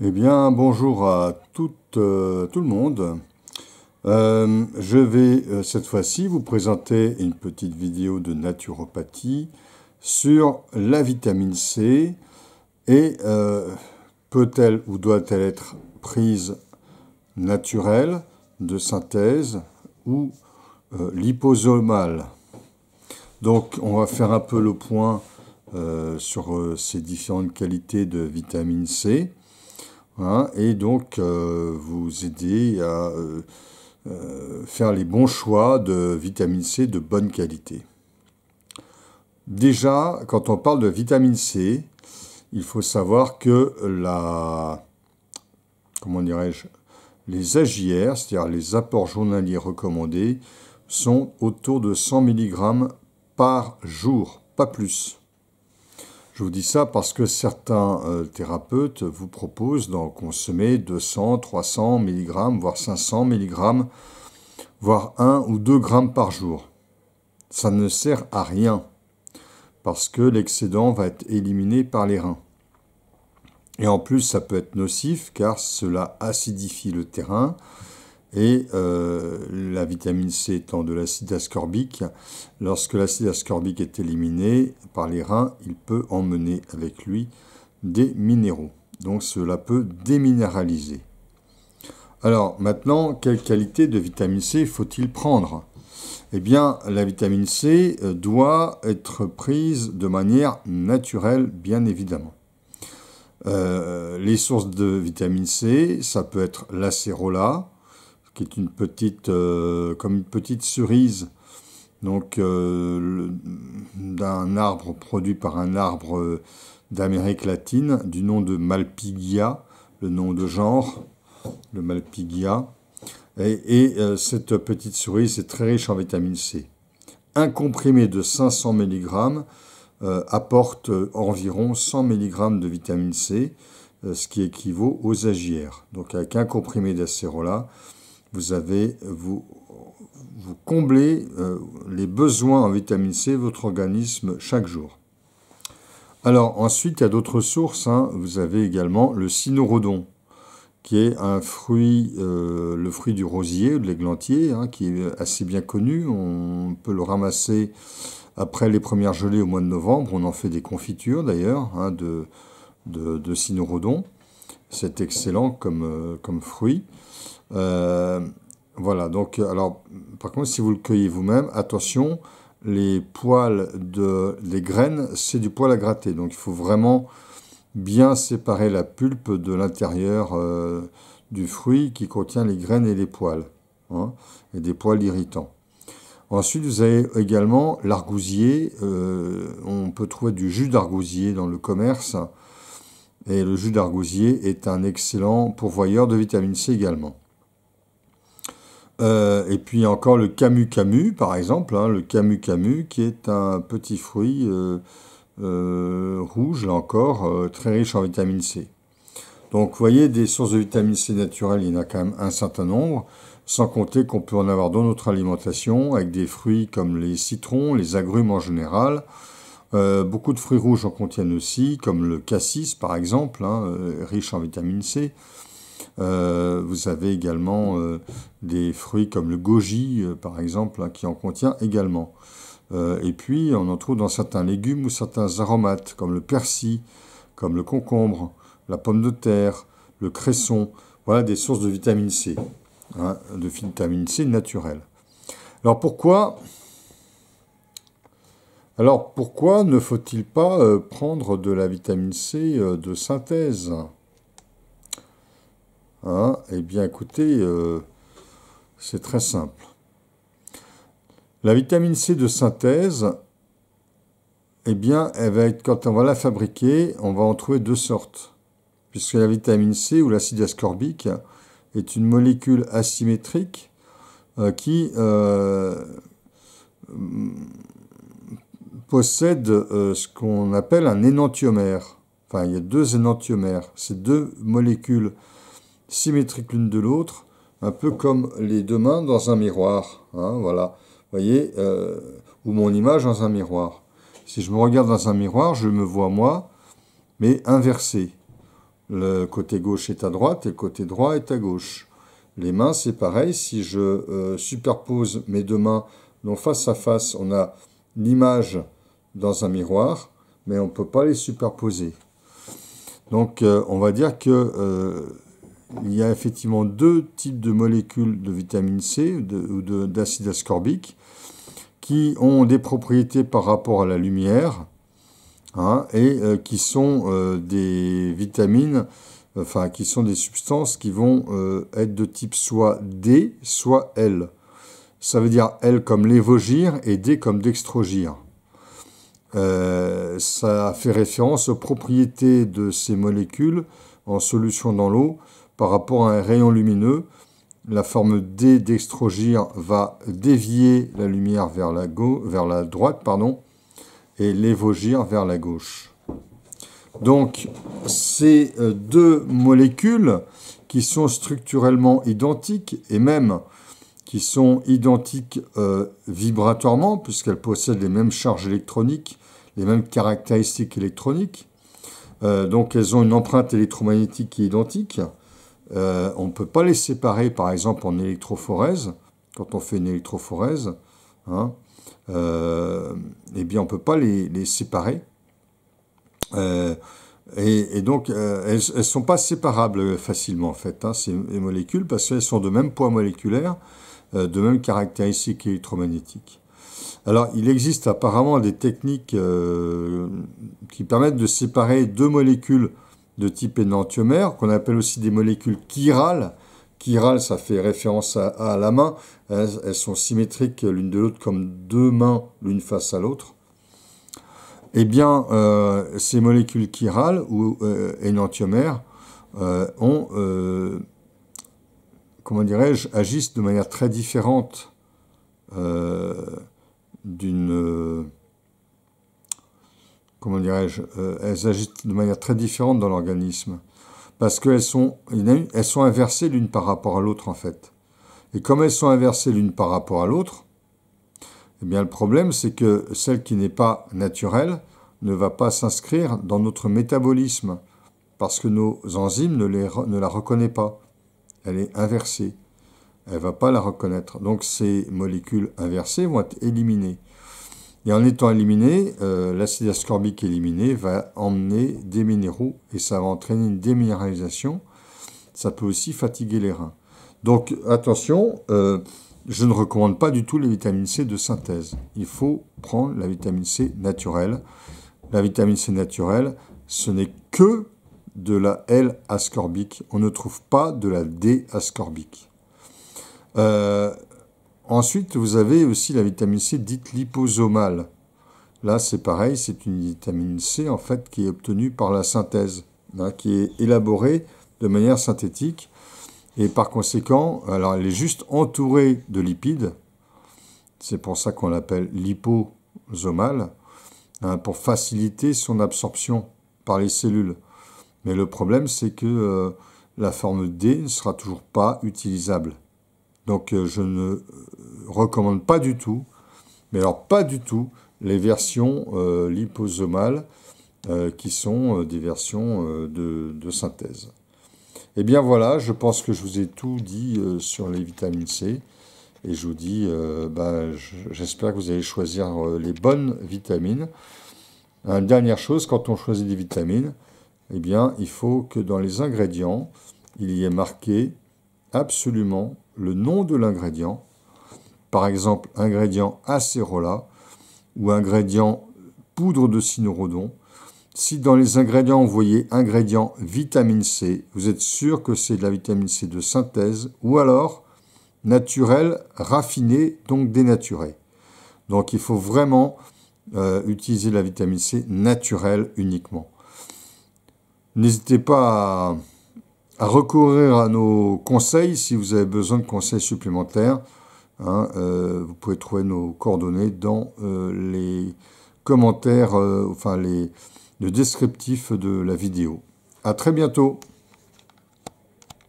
Eh bien, bonjour à euh, tout, le monde. Euh, je vais euh, cette fois-ci vous présenter une petite vidéo de naturopathie sur la vitamine C et peut-elle ou doit-elle être prise naturelle, de synthèse ou liposomale. Donc, on va faire un peu le point sur ces différentes qualités de vitamine C. Hein, et donc euh, vous aider à euh, euh, faire les bons choix de vitamine C de bonne qualité. Déjà, quand on parle de vitamine C, il faut savoir que la, comment dirais-je, les AJR, c'est-à-dire les apports journaliers recommandés, sont autour de 100 mg par jour, pas plus. Je vous dis ça parce que certains euh, thérapeutes vous proposent d'en consommer 200, 300 mg, voire 500 mg, voire 1 ou 2 grammes par jour. Ça ne sert à rien parce que l'excédent va être éliminé par les reins. Et en plus, ça peut être nocif car cela acidifie le terrain, et euh, la vitamine C étant de l'acide ascorbique, lorsque l'acide ascorbique est éliminé par les reins, il peut emmener avec lui des minéraux. Donc cela peut déminéraliser. Alors maintenant, quelle qualité de vitamine C faut-il prendre Eh bien, la vitamine C euh, doit être prise de manière naturelle, bien évidemment. Euh, les sources de vitamine C, ça peut être l'acérola, qui est une petite, euh, comme une petite cerise, donc euh, d'un arbre produit par un arbre euh, d'Amérique latine du nom de Malpighia, le nom de genre, le Malpighia. Et, cette petite cerise est très riche en vitamine C. Un comprimé de 500 mg apporte environ 100 mg de vitamine C, ce qui équivaut aux agières. Donc avec un comprimé d'acérola, vous avez, vous, vous comblez euh, les besoins en vitamine C votre organisme chaque jour. Alors ensuite, il y a d'autres sources. Hein. Vous avez également le cynorhodon, qui est un fruit, euh, le fruit du rosier ou de l'églantier, hein, qui est assez bien connu. On peut le ramasser après les premières gelées au mois de novembre. On en fait des confitures d'ailleurs hein, de, de, c'est excellent comme, euh, fruit. Euh, voilà, donc, alors, par contre, si vous le cueillez vous-même, attention, les poils de, les graines, c'est du poil à gratter. Donc, il faut vraiment bien séparer la pulpe de l'intérieur euh, du fruit qui contient les graines et les poils, hein, et des poils irritants. Ensuite, vous avez également l'argousier. on peut trouver du jus d'argousier dans le commerce et le jus d'argousier est un excellent pourvoyeur de vitamine C également. Euh, et puis encore le camu camu, par exemple, hein, le camu camu qui est un petit fruit euh, euh, rouge, là encore, très riche en vitamine C. Donc vous voyez, des sources de vitamine C naturelles, il y en a quand même un certain nombre, sans compter qu'on peut en avoir dans notre alimentation, avec des fruits comme les citrons, les agrumes en général, euh, beaucoup de fruits rouges en contiennent aussi, comme le cassis par exemple, hein, euh, riche en vitamine C. Euh, vous avez également des fruits comme le goji par exemple, hein, qui en contient également. et puis on en trouve dans certains légumes ou certains aromates, comme le persil, comme le concombre, la pomme de terre, le cresson. Voilà des sources de vitamine C, hein, de vitamine C naturelle. Alors pourquoi alors pourquoi ne faut-il pas euh, prendre de la vitamine C euh, de synthèse hein Eh bien écoutez, euh, c'est très simple. La vitamine C de synthèse, eh bien, elle va être, quand on va la fabriquer, on va en trouver deux sortes. Puisque la vitamine C ou l'acide ascorbique est une molécule asymétrique qui possède euh, ce qu'on appelle un énantiomère. Enfin, il y a deux énantiomères. C'est deux molécules symétriques l'une de l'autre, un peu comme les deux mains dans un miroir. Hein, voilà. Vous voyez, euh, ou mon image dans un miroir. Si je me regarde dans un miroir, je me vois moi, mais inversé. Le côté gauche est à droite et le côté droit est à gauche. Les mains, c'est pareil. Si je euh, superpose mes deux mains donc face à face, on a l'image dans un miroir, mais on ne peut pas les superposer. Donc euh, on va dire que euh, il y a effectivement deux types de molécules de vitamine C ou d'acide ascorbique qui ont des propriétés par rapport à la lumière hein, et euh, qui sont des vitamines, enfin qui sont des substances qui vont être de type soit D, soit L. Ça veut dire L comme lévogire et D comme d'Extrogyre. Euh, ça fait référence aux propriétés de ces molécules en solution dans l'eau par rapport à un rayon lumineux. La forme D d'extrogir va dévier la lumière vers la, vers la droite pardon, et l'évogir vers la gauche. Donc, ces euh, deux molécules qui sont structurellement identiques et même qui sont identiques euh, vibratoirement, puisqu'elles possèdent les mêmes charges électroniques, les mêmes caractéristiques électroniques. Euh, donc elles ont une empreinte électromagnétique qui est identique. Euh, on ne peut pas les séparer, par exemple, en électrophorèse, quand on fait une électrophorèse. Hein, eh bien, on ne peut pas les, séparer. Et, donc, elles ne sont pas séparables facilement, en fait, hein. ces molécules, parce qu'elles sont de même poids moléculaire. Euh, de même caractéristique électromagnétique. Alors, il existe apparemment des techniques euh, qui permettent de séparer deux molécules de type énantiomère, qu'on appelle aussi des molécules chirales. Chirales, ça fait référence à, la main. Elles, sont symétriques l'une de l'autre comme deux mains l'une face à l'autre. Eh bien, euh, ces molécules chirales ou énantiomères ont comment dirais-je, agissent de manière très différente euh, d'une... Euh, comment dirais-je, euh, agissent de manière très différente dans l'organisme. Parce qu'elles sont, elles sont inversées l'une par rapport à l'autre, en fait. Et comme elles sont inversées l'une par rapport à l'autre, eh bien le problème, c'est que celle qui n'est pas naturelle ne va pas s'inscrire dans notre métabolisme, parce que nos enzymes ne, les, ne la reconnaissent pas elle est inversée. Elle ne va pas la reconnaître. Donc ces molécules inversées vont être éliminées. Et en étant éliminées, euh, l'acide ascorbique éliminé va emmener des minéraux et ça va entraîner une déminéralisation. Ça peut aussi fatiguer les reins. Donc attention, euh, je ne recommande pas du tout les vitamines C de synthèse. Il faut prendre la vitamine C naturelle. La vitamine C naturelle, ce n'est que de la L ascorbique. On ne trouve pas de la D ascorbique. Euh, ensuite, vous avez aussi la vitamine C dite liposomale. Là, c'est pareil, c'est une vitamine C en fait qui est obtenue par la synthèse, hein, qui est élaborée de manière synthétique. Et par conséquent, elle est juste entourée de lipides. C'est pour ça qu'on l'appelle liposomale, hein, pour faciliter son absorption par les cellules. Mais le problème, c'est que euh, la forme D ne sera toujours pas utilisable. Donc euh, je ne euh, recommande pas du tout, mais alors pas du tout, les versions liposomales qui sont des versions de, synthèse. Et eh bien voilà, je pense que je vous ai tout dit sur les vitamines C. Et je vous dis, bah, j'espère que vous allez choisir les bonnes vitamines. Une dernière chose, quand on choisit des vitamines, eh bien, il faut que dans les ingrédients, il y ait marqué absolument le nom de l'ingrédient. Par exemple, ingrédient acérola ou ingrédient poudre de cynorhodon. Si dans les ingrédients, vous voyez ingrédient vitamine C, vous êtes sûr que c'est de la vitamine C de synthèse ou alors naturelle, raffinée, donc dénaturée. Donc il faut vraiment euh, utiliser la vitamine C naturelle uniquement. N'hésitez pas à, recourir à nos conseils si vous avez besoin de conseils supplémentaires. Hein, euh, vous pouvez trouver nos coordonnées dans euh, les commentaires, euh, enfin les, le descriptif de la vidéo. A très bientôt